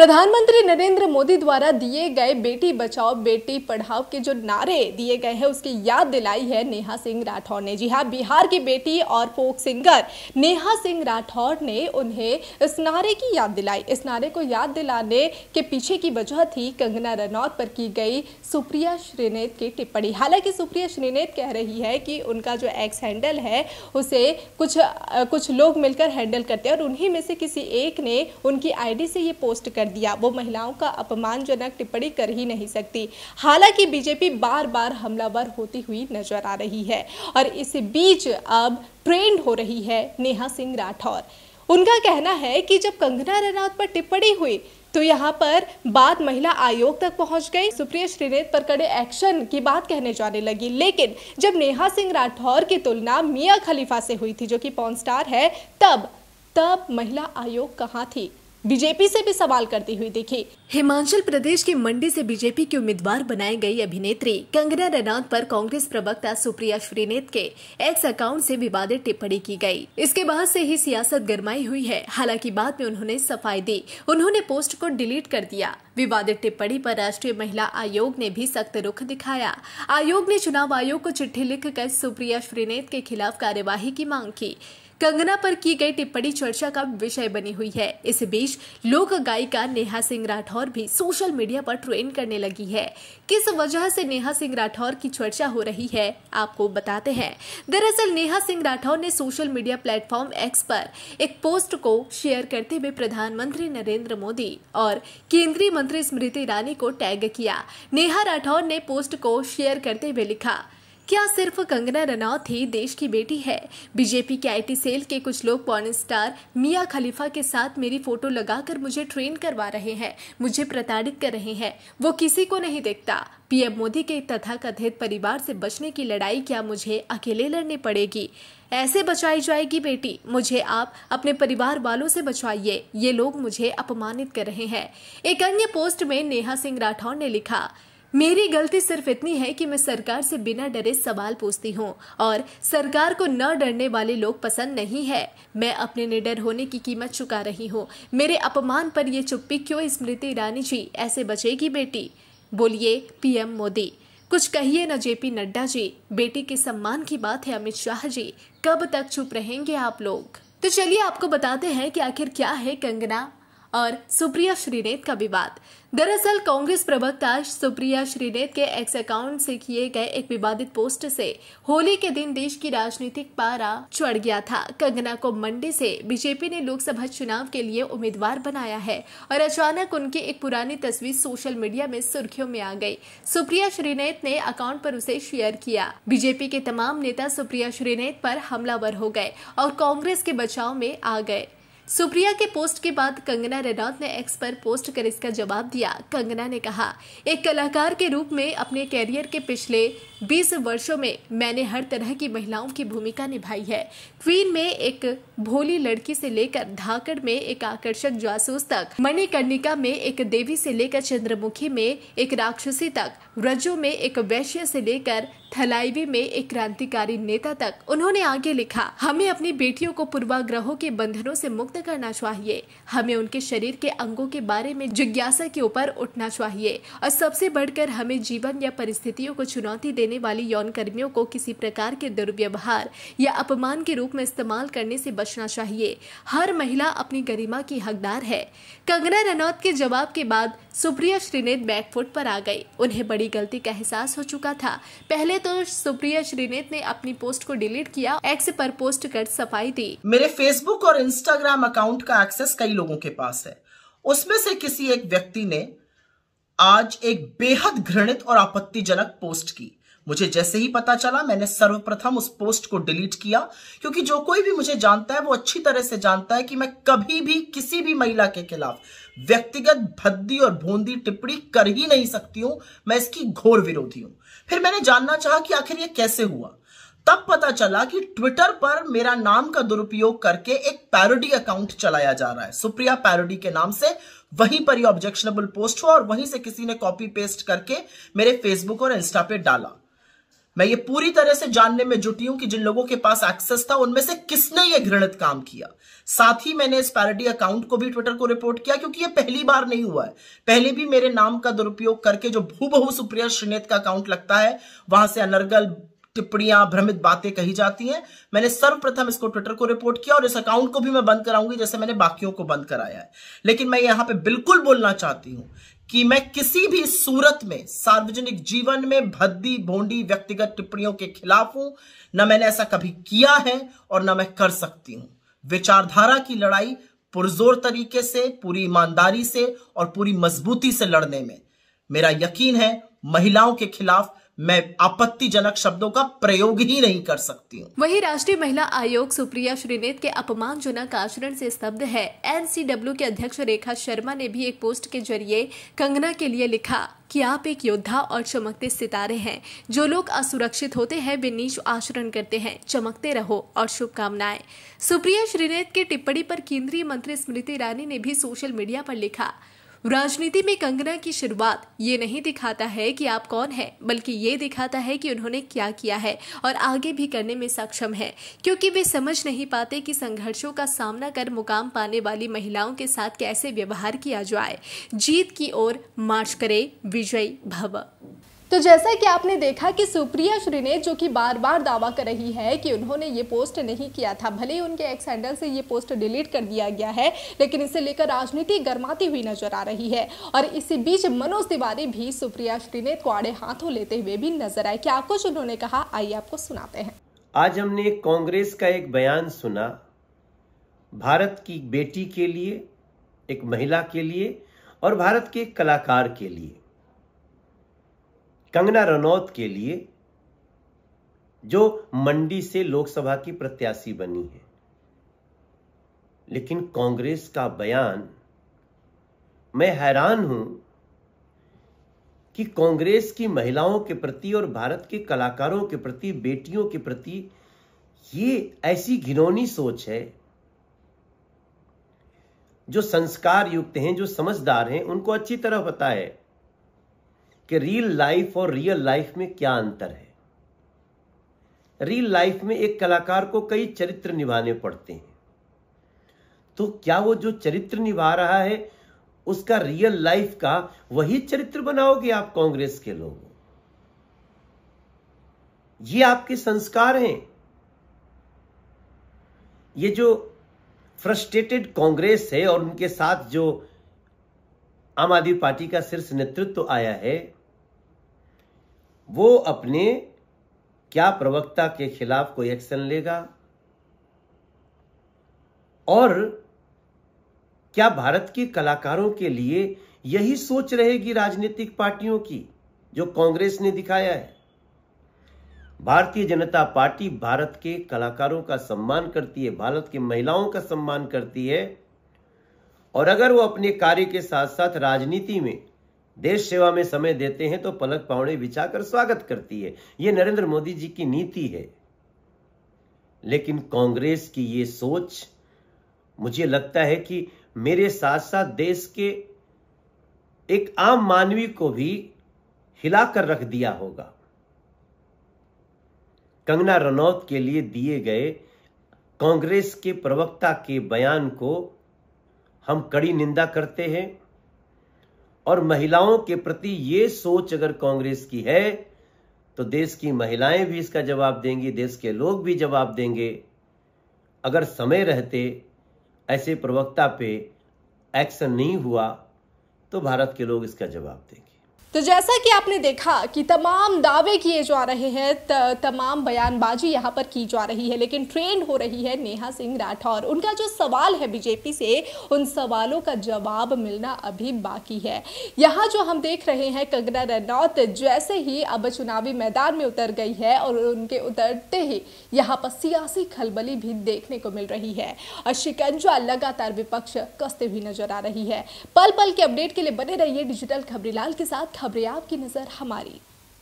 प्रधानमंत्री नरेंद्र मोदी द्वारा दिए गए बेटी बचाओ बेटी पढ़ाओ के जो नारे दिए गए हैं उसकी याद दिलाई है नेहा सिंह राठौर ने जी हाँ बिहार की बेटी और फोक सिंगर नेहा सिंह राठौर ने उन्हें इस नारे की याद दिलाई इस नारे को याद दिलाने के पीछे की वजह थी कंगना रनौत पर की गई सुप्रिया श्रीनेत की टिप्पणी हालांकि सुप्रिया श्रीनेत कह रही है कि उनका जो एक्स हैंडल है उसे कुछ कुछ लोग मिलकर हैंडल करते हैं और उन्हीं में से किसी एक ने उनकी आई से ये पोस्ट कर दिया वो महिलाओं का अपमानजनक टिप्पणी कर ही नहीं सकती हालांकि बीजेपी बार बार हमलावर होती हुई नजर आ रही है और इस बीच अब ट्रेंड हो रही है नेहा सिंह राठौर उनका कहना है कि जब कंगना रनौत पर टिप्पणी हुई तो यहाँ पर बात महिला आयोग तक पहुंच गई सुप्रिया श्रीनेत पर कड़े एक्शन की बात कहने जाने लगी लेकिन जब नेहा सिंह राठौर की तुलना मिया खलीफा से हुई थी जो कि पॉन स्टार है तब तब महिला आयोग कहाँ थी बीजेपी से भी सवाल करती हुई दिखी हिमाचल प्रदेश के मंडी से बीजेपी की उम्मीदवार बनाई गई अभिनेत्री कंगना रनौत पर कांग्रेस प्रवक्ता सुप्रिया श्रीनेत के एक्स अकाउंट से विवादित टिप्पणी की गई इसके बाद से ही सियासत गरमाई हुई है हालांकि बाद में उन्होंने सफाई दी उन्होंने पोस्ट को डिलीट कर दिया विवादित टिप्पणी पर राष्ट्रीय महिला आयोग ने भी सख्त रुख दिखाया आयोग ने चुनाव आयोग को चिट्ठी लिखकर सुप्रिया श्रीनेत के खिलाफ कार्यवाही की मांग की कंगना पर की गई टिप्पणी चर्चा का विषय बनी हुई है इस बीच लोक गायिका नेहा सिंह राठौर भी सोशल मीडिया पर ट्रेंड करने लगी है किस वजह से नेहा सिंह राठौर की चर्चा हो रही है आपको बताते हैं दरअसल नेहा सिंह राठौर ने सोशल मीडिया प्लेटफॉर्म एक्स पर एक पोस्ट को शेयर करते हुए प्रधानमंत्री नरेंद्र मोदी और केंद्रीय मंत्री स्मृति ईरानी को टैग किया नेहा राठौर ने पोस्ट को शेयर करते हुए लिखा क्या सिर्फ कंगना रनौत ही देश की बेटी है बीजेपी के आईटी सेल के कुछ लोग पॉर्न स्टार मिया खलीफा के साथ मेरी फोटो लगाकर मुझे ट्रेन करवा रहे हैं मुझे प्रताड़ित कर रहे हैं वो किसी को नहीं देखता पीएम मोदी के तथा कथित परिवार से बचने की लड़ाई क्या मुझे अकेले लड़नी पड़ेगी ऐसे बचाई जाएगी बेटी मुझे आप अपने परिवार वालों से बचाइए ये लोग मुझे अपमानित कर रहे हैं एक अन्य पोस्ट में नेहा सिंह राठौर ने लिखा मेरी गलती सिर्फ इतनी है कि मैं सरकार से बिना डरे सवाल पूछती हूँ और सरकार को न डरने वाले लोग पसंद नहीं है मैं अपने निडर होने की कीमत चुका रही हूँ मेरे अपमान पर यह चुप्पी क्यों स्मृति ईरानी जी ऐसे बचेगी बेटी बोलिए पीएम मोदी कुछ कहिए ना जेपी नड्डा जी बेटी के सम्मान की बात है अमित शाह जी कब तक चुप रहेंगे आप लोग तो चलिए आपको बताते हैं कि आखिर क्या है कंगना और सुप्रिया श्रीनेत का विवाद दरअसल कांग्रेस प्रवक्ता सुप्रिया श्रीनेत के एक्स अकाउंट से किए गए एक विवादित पोस्ट से होली के दिन देश की राजनीतिक पारा चढ़ गया था कंगना को मंडी से बीजेपी ने लोकसभा चुनाव के लिए उम्मीदवार बनाया है और अचानक उनकी एक पुरानी तस्वीर सोशल मीडिया में सुर्खियों में आ गई सुप्रिया श्रीनेत ने अकाउंट पर उसे शेयर किया बीजेपी के तमाम नेता सुप्रिया श्रीनेत पर हमलावर हो गए और कांग्रेस के बचाव में आ गए सुप्रिया के पोस्ट के बाद कंगना रनौत ने एक्स पर पोस्ट कर इसका जवाब दिया कंगना ने कहा एक कलाकार के रूप में अपने कैरियर के पिछले 20 वर्षों में मैंने हर तरह की महिलाओं की भूमिका निभाई है क्वीन में एक भोली लड़की से लेकर धाकड़ में एक आकर्षक जासूस तक मणिकर्णिका में एक देवी से लेकर चंद्रमुखी में एक राक्षसी तक रजो में एक वैश्य से लेकर थलाईवी में एक क्रांतिकारी नेता तक उन्होंने आगे लिखा हमें अपनी बेटियों को पूर्वाग्रहों के बंधनों से मुक्त करना चाहिए हमें उनके शरीर के अंगों के बारे में जिज्ञासा के ऊपर उठना चाहिए और सबसे बढ़कर हमें जीवन या परिस्थितियों को चुनौती देने वाली यौन कर्मियों को किसी प्रकार के दुर्व्यवहार या अपमान के रूप में इस्तेमाल करने से बचना चाहिए हर महिला अपनी गरिमा की हकदार है कंगना रनौत के जवाब के बाद सुप्रिया श्रीनेत बैकफुट पर आ गई उन्हें बड़ी गलती का एहसास हो चुका था पहले तो सुप्रिया श्रीनेत ने अपनी पोस्ट को डिलीट किया एक्स पर पोस्ट कर सफाई दी मेरे फेसबुक और इंस्टाग्राम अकाउंट का एक्सेस कई लोगों के पास है उसमें से किसी एक व्यक्ति ने आज एक बेहद घृणित और आपत्तिजनक पोस्ट की मुझे जैसे ही पता चला मैंने सर्वप्रथम उस पोस्ट को डिलीट किया क्योंकि जो कोई भी मुझे जानता है वो अच्छी तरह से जानता है कि मैं कभी भी किसी भी महिला के खिलाफ व्यक्तिगत भद्दी और भोंदी टिप्पणी कर ही नहीं सकती हूं मैं इसकी घोर विरोधी हूं फिर मैंने जानना चाहा कि आखिर ये कैसे हुआ तब पता चला कि ट्विटर पर मेरा नाम का दुरुपयोग करके एक पैरोडी अकाउंट चलाया जा रहा है सुप्रिया पैरोडी के नाम से वहीं पर ये ऑब्जेक्शनेबल पोस्ट हुआ और वहीं से किसी ने कॉपी पेस्ट करके मेरे फेसबुक और इंस्टा पे डाला मैं ये पूरी तरह से जानने में जुटी हूं कि जिन लोगों के पास एक्सेस था उनमें से किसने ये घृणित काम किया साथ ही मैंने इस पैरिटी अकाउंट को भी ट्विटर को रिपोर्ट किया क्योंकि ये पहली बार नहीं हुआ है पहले भी मेरे नाम का दुरुपयोग करके जो भूबहू सुप्रिया श्रीनेत का अकाउंट लगता है वहां से अनर्गल टिप्पणियां भ्रमित बातें कही जाती हैं मैंने सर्वप्रथम इसको ट्विटर को रिपोर्ट किया और इस अकाउंट को भी मैं बंद कराऊंगी जैसे मैंने बाकियों को बंद कराया है लेकिन मैं यहां पे बिल्कुल बोलना चाहती हूं कि मैं किसी भी सूरत में सार्वजनिक जीवन में भद्दी भोंडी व्यक्तिगत टिप्पणियों के खिलाफ हूं न मैंने ऐसा कभी किया है और न मैं कर सकती हूं विचारधारा की लड़ाई पुरजोर तरीके से पूरी ईमानदारी से और पूरी मजबूती से लड़ने में मेरा यकीन है महिलाओं के खिलाफ मैं आपत्तिजनक शब्दों का प्रयोग ही नहीं कर सकती हूँ वही राष्ट्रीय महिला आयोग सुप्रिया श्रीनेत के अपमानजनक आचरण से स्तब्ध है एन के अध्यक्ष रेखा शर्मा ने भी एक पोस्ट के जरिए कंगना के लिए लिखा कि आप एक योद्धा और चमकते सितारे हैं जो लोग असुरक्षित होते हैं वे नीच आचरण करते हैं चमकते रहो और शुभकामनाएं सुप्रिया श्रीनेत के टिप्पणी पर केंद्रीय मंत्री स्मृति ईरानी ने भी सोशल मीडिया पर लिखा राजनीति में कंगना की शुरुआत ये नहीं दिखाता है कि आप कौन हैं बल्कि ये दिखाता है कि उन्होंने क्या किया है और आगे भी करने में सक्षम है क्योंकि वे समझ नहीं पाते कि संघर्षों का सामना कर मुकाम पाने वाली महिलाओं के साथ कैसे व्यवहार किया जाए जीत की ओर मार्च करे विजयी भव तो जैसा कि आपने देखा कि सुप्रिया ने जो कि बार बार दावा कर रही है कि उन्होंने ये पोस्ट नहीं किया था भले ही उनके एक्स हैंडल से ये पोस्ट डिलीट कर दिया गया है लेकिन इसे लेकर राजनीति गरमाती हुई नजर आ रही है और इसी बीच मनोज तिवारी भी सुप्रिया श्री को आड़े हाथों लेते हुए भी नजर आए क्या कुछ उन्होंने कहा आइए आपको सुनाते हैं आज हमने कांग्रेस का एक बयान सुना भारत की बेटी के लिए एक महिला के लिए और भारत के कलाकार के लिए कंगना रनौत के लिए जो मंडी से लोकसभा की प्रत्याशी बनी है लेकिन कांग्रेस का बयान मैं हैरान हूं कि कांग्रेस की महिलाओं के प्रति और भारत के कलाकारों के प्रति बेटियों के प्रति ये ऐसी घिनौनी सोच है जो संस्कार युक्त हैं जो समझदार हैं उनको अच्छी तरह पता है कि रियल लाइफ और रियल लाइफ में क्या अंतर है रियल लाइफ में एक कलाकार को कई चरित्र निभाने पड़ते हैं तो क्या वो जो चरित्र निभा रहा है उसका रियल लाइफ का वही चरित्र बनाओगे आप कांग्रेस के लोग ये आपके संस्कार हैं ये जो फ्रस्ट्रेटेड कांग्रेस है और उनके साथ जो आम आदमी पार्टी का शीर्ष नेतृत्व तो आया है वो अपने क्या प्रवक्ता के खिलाफ कोई एक्शन लेगा और क्या भारत के कलाकारों के लिए यही सोच रहेगी राजनीतिक पार्टियों की जो कांग्रेस ने दिखाया है भारतीय जनता पार्टी भारत के कलाकारों का सम्मान करती है भारत की महिलाओं का सम्मान करती है और अगर वो अपने कार्य के साथ साथ राजनीति में देश सेवा में समय देते हैं तो पलक पावड़े बिछाकर स्वागत करती है ये नरेंद्र मोदी जी की नीति है लेकिन कांग्रेस की ये सोच मुझे लगता है कि मेरे साथ साथ देश के एक आम मानवी को भी हिलाकर रख दिया होगा कंगना रनौत के लिए दिए गए कांग्रेस के प्रवक्ता के बयान को हम कड़ी निंदा करते हैं और महिलाओं के प्रति ये सोच अगर कांग्रेस की है तो देश की महिलाएं भी इसका जवाब देंगी देश के लोग भी जवाब देंगे अगर समय रहते ऐसे प्रवक्ता पे एक्शन नहीं हुआ तो भारत के लोग इसका जवाब देंगे तो जैसा कि आपने देखा कि तमाम दावे किए जा रहे हैं तमाम बयानबाजी यहाँ पर की जा रही है लेकिन ट्रेंड हो रही है नेहा सिंह राठौर उनका जो सवाल है बीजेपी से उन सवालों का जवाब मिलना अभी बाकी है यहाँ जो हम देख रहे हैं कंगना रनौत जैसे ही अब चुनावी मैदान में उतर गई है और उनके उतरते ही यहाँ पर सियासी खलबली भी देखने को मिल रही है और शिकंजा लगातार विपक्ष कसते हुए नजर आ रही है पल पल के अपडेट के लिए बने रहिए डिजिटल खबरीलाल के साथ खबरें आपकी नज़र हमारी